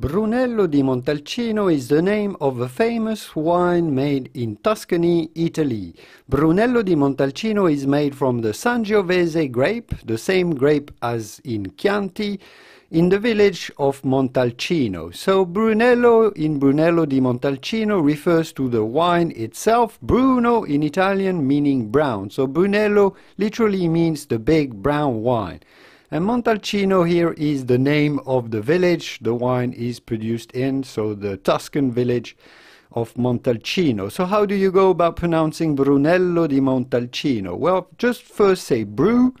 Brunello di Montalcino is the name of a famous wine made in Tuscany, Italy. Brunello di Montalcino is made from the Sangiovese grape, the same grape as in Chianti, in the village of Montalcino. So Brunello in Brunello di Montalcino refers to the wine itself, Bruno in Italian meaning brown. So Brunello literally means the big brown wine. And Montalcino here is the name of the village the wine is produced in, so the Tuscan village of Montalcino. So how do you go about pronouncing Brunello di Montalcino? Well, just first say brew,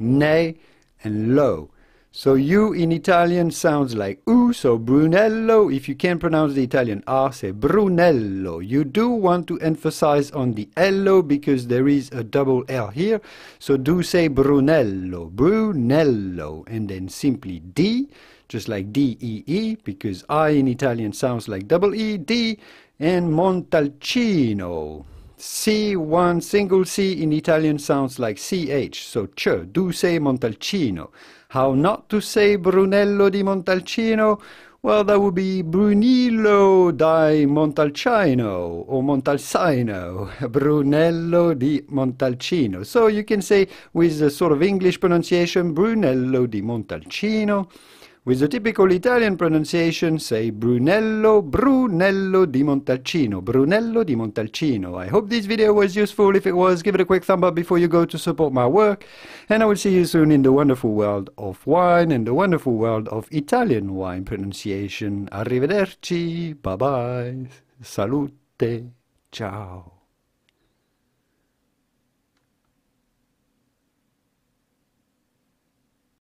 ne, and lo. So you in Italian sounds like U, so Brunello. If you can't pronounce the Italian R, say Brunello. You do want to emphasize on the L because there is a double L here. So do say Brunello, Brunello. And then simply D, just like D-E-E, -E, because I in Italian sounds like double E, D, and Montalcino. C1 single C in Italian sounds like CH, so CH, say Montalcino. How not to say Brunello di Montalcino? Well, that would be Brunillo di Montalcino or Montalcino, Brunello di Montalcino. So you can say with a sort of English pronunciation, Brunello di Montalcino. With the typical Italian pronunciation, say Brunello, Brunello di Montalcino, Brunello di Montalcino. I hope this video was useful. If it was, give it a quick thumb up before you go to support my work. And I will see you soon in the wonderful world of wine and the wonderful world of Italian wine pronunciation. Arrivederci, bye bye, salute, ciao.